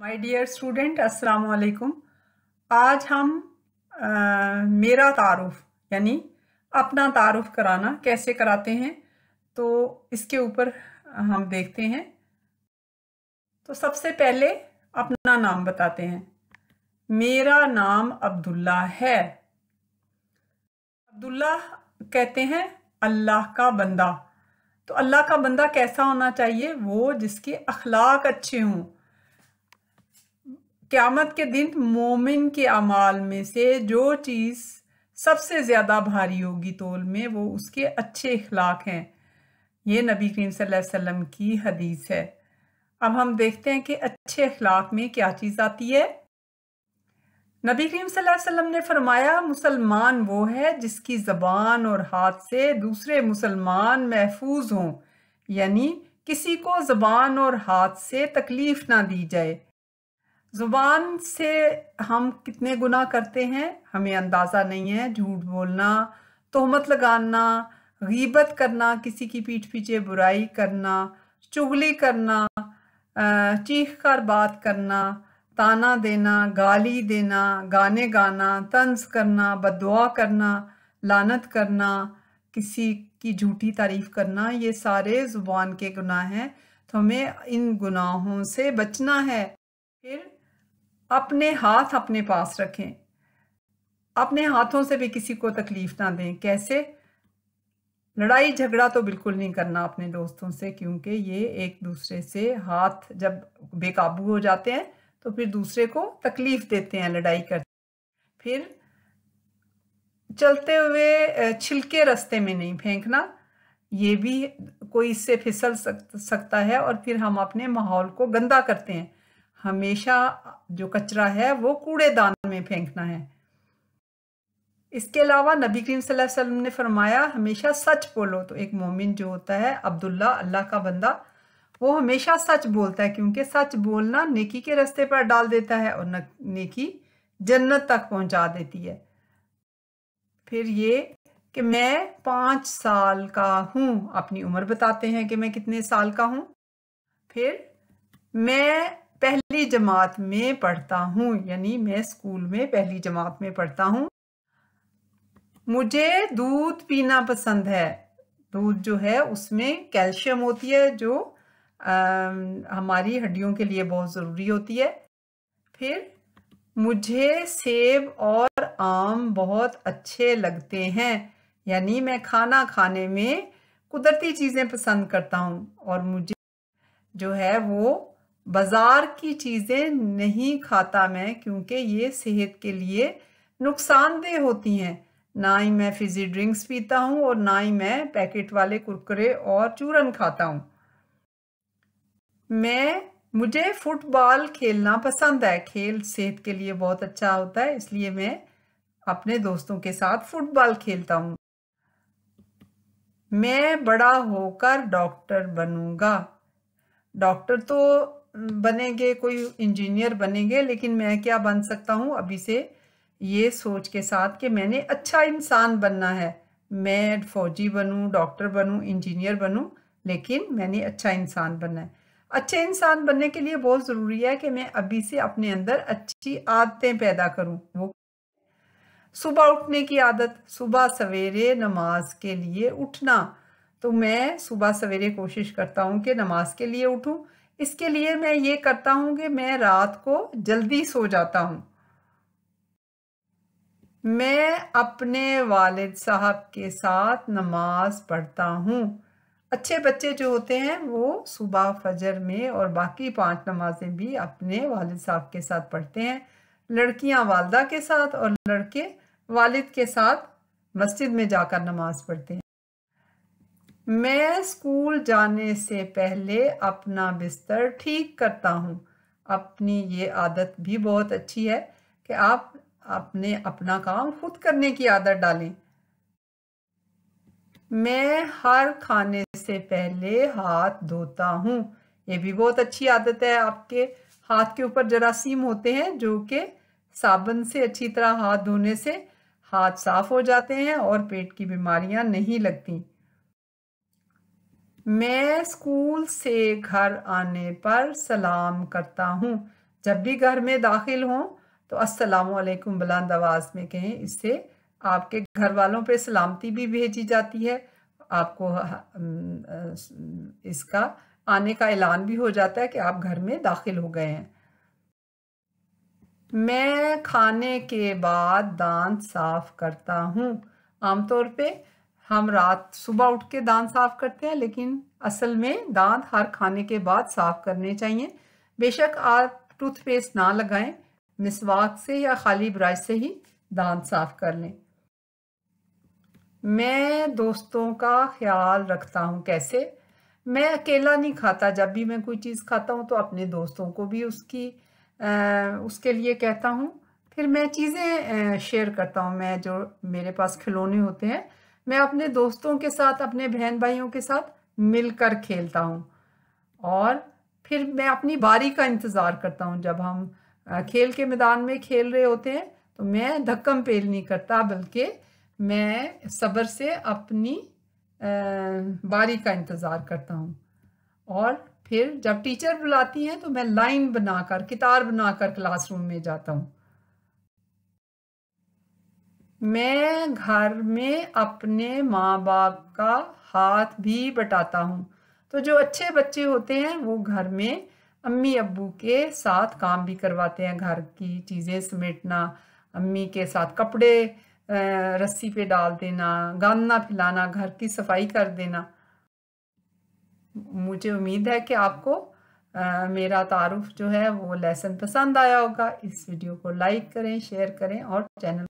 my dear student अस्सलाम वालेकुम आज हम आ, मेरा तारुफ यानी अपना तारुफ कराना कैसे कराते हैं तो इसके ऊपर हम देखते हैं तो सबसे पहले अपना नाम बताते हैं मेरा नाम अब्दुल्ला है अब्दुल्ला कहते हैं अल्लाह का बंदा तो अल्लाह का बंदा कैसा होना चाहिए वो जिसके अखलाक अच्छे हों क़्यामत के दिन मोमिन के अमाल में से जो चीज़ सबसे ज़्यादा भारी होगी तोल में वो उसके अच्छे इखलाक हैं ये नबी करीम वसल्लम की हदीस है अब हम देखते हैं कि अच्छे अखलाक में क्या चीज़ आती है नबी करीम वसल्लम ने फरमाया मुसलमान वो है जिसकी ज़बान और हाथ से दूसरे मुसलमान महफूज हों यानी किसी को ज़बान और हाथ से तकलीफ़ ना दी जाए ज़ुबान से हम कितने गुना करते हैं हमें अंदाज़ा नहीं है झूठ बोलना तोहमत लगाना गीबत करना किसी की पीठ पीछे बुराई करना चुगली करना चीख कर बात करना ताना देना गाली देना गाने गाना तंज करना बदुआ करना लानत करना किसी की झूठी तारीफ करना ये सारे ज़ुबान के गुनाह हैं तो हमें इन गुनाहों से बचना है फिर अपने हाथ अपने पास रखें अपने हाथों से भी किसी को तकलीफ ना दें कैसे लड़ाई झगड़ा तो बिल्कुल नहीं करना अपने दोस्तों से क्योंकि ये एक दूसरे से हाथ जब बेकाबू हो जाते हैं तो फिर दूसरे को तकलीफ देते हैं लड़ाई करते फिर चलते हुए छिलके रास्ते में नहीं फेंकना ये भी कोई इससे फिसल सकता है और फिर हम अपने माहौल को गंदा करते हैं हमेशा जो कचरा है वो कूड़ेदान में फेंकना है इसके अलावा नबी करीम सल्लल्लाहु अलैहि वसल्लम ने फरमाया हमेशा सच बोलो तो एक मोमिन जो होता है अब्दुल्ला अल्लाह का बंदा वो हमेशा सच बोलता है क्योंकि सच बोलना नेकी के रास्ते पर डाल देता है और नेकी जन्नत तक पहुंचा देती है फिर ये कि मैं पाँच साल का हूँ अपनी उम्र बताते हैं कि मैं कितने साल का हूँ फिर मैं पहली जमात में पढ़ता हूँ यानी मैं स्कूल में पहली जमात में पढ़ता हूँ मुझे दूध पीना पसंद है दूध जो है उसमें कैल्शियम होती है जो आ, हमारी हड्डियों के लिए बहुत ज़रूरी होती है फिर मुझे सेब और आम बहुत अच्छे लगते हैं यानी मैं खाना खाने में कुदरती चीज़ें पसंद करता हूँ और मुझे जो है वो बाज़ार की चीज़ें नहीं खाता मैं क्योंकि ये सेहत के लिए नुकसानदेह होती हैं ना ही मैं फिजी ड्रिंक्स पीता हूँ और ना ही मैं पैकेट वाले कुरकुरे और चूरन खाता हूँ मैं मुझे फुटबॉल खेलना पसंद है खेल सेहत के लिए बहुत अच्छा होता है इसलिए मैं अपने दोस्तों के साथ फुटबॉल खेलता हूँ मैं बड़ा होकर डॉक्टर बनूंगा डॉक्टर तो बनेंगे कोई इंजीनियर बनेंगे लेकिन मैं क्या बन सकता हूँ अभी से ये सोच के साथ कि मैंने अच्छा इंसान बनना है मैं फौजी बनूँ डॉक्टर बनूँ इंजीनियर बनूँ लेकिन मैंने अच्छा इंसान बनना है अच्छे इंसान बनने के लिए बहुत ज़रूरी है कि मैं अभी से अपने अंदर अच्छी आदतें पैदा करूँ वो सुबह उठने की आदत सुबह सवेरे नमाज के लिए उठना तो मैं सुबह सवेरे कोशिश करता हूं कि नमाज के लिए उठूँ इसके लिए मैं ये करता हूँ कि मैं रात को जल्दी सो जाता हूँ मैं अपने वालिद साहब के साथ नमाज पढ़ता हूँ अच्छे बच्चे जो होते हैं वो सुबह फजर में और बाकी पांच नमाजें भी अपने वालिद साहब के साथ पढ़ते हैं लड़कियाँ वालदा के साथ और लड़के वालिद के साथ मस्जिद में जाकर नमाज पढ़ते हैं मैं स्कूल जाने से पहले अपना बिस्तर ठीक करता हूँ अपनी ये आदत भी बहुत अच्छी है कि आप अपने अपना काम खुद करने की आदत डालें मैं हर खाने से पहले हाथ धोता हूँ ये भी बहुत अच्छी आदत है आपके हाथ के ऊपर जरासीम होते हैं जो कि साबुन से अच्छी तरह हाथ धोने से हाथ साफ हो जाते हैं और पेट की बीमारियां नहीं लगती मैं स्कूल से घर आने पर सलाम करता हूँ जब भी घर में दाखिल हों तो अस्सलाम वालेकुम बुलंद आवाज़ में कहें इससे आपके घर वालों पे सलामती भी भेजी जाती है आपको इसका आने का ऐलान भी हो जाता है कि आप घर में दाखिल हो गए हैं मैं खाने के बाद दांत साफ करता हूँ आमतौर पे हम रात सुबह उठ के दांत साफ करते हैं लेकिन असल में दांत हर खाने के बाद साफ करने चाहिए बेशक आप टूथपेस्ट ना लगाएं मिसवाक से या खाली ब्रश से ही दांत साफ कर लें मैं दोस्तों का ख्याल रखता हूँ कैसे मैं अकेला नहीं खाता जब भी मैं कोई चीज़ खाता हूँ तो अपने दोस्तों को भी उसकी आ, उसके लिए कहता हूँ फिर मैं चीज़ें शेयर करता हूँ मैं जो मेरे पास खिलौने होते हैं मैं अपने दोस्तों के साथ अपने बहन भाइयों के साथ मिलकर खेलता हूँ और फिर मैं अपनी बारी का इंतज़ार करता हूँ जब हम खेल के मैदान में खेल रहे होते हैं तो मैं धक्कम पेल नहीं करता बल्कि मैं सब्र से अपनी बारी का इंतज़ार करता हूँ और फिर जब टीचर बुलाती हैं तो मैं लाइन बनाकर कितार बनाकर क्लासरूम में जाता हूँ मैं घर में अपने माँ बाप का हाथ भी बटाता हूँ तो जो अच्छे बच्चे होते हैं वो घर में अम्मी अब्बू के साथ काम भी करवाते हैं घर की चीज़ें समेटना अम्मी के साथ कपड़े रस्सी पे डाल देना गाना फिलाना घर की सफाई कर देना मुझे उम्मीद है कि आपको आ, मेरा तारुफ जो है वो लेसन पसंद आया होगा इस वीडियो को लाइक करें शेयर करें और चैनल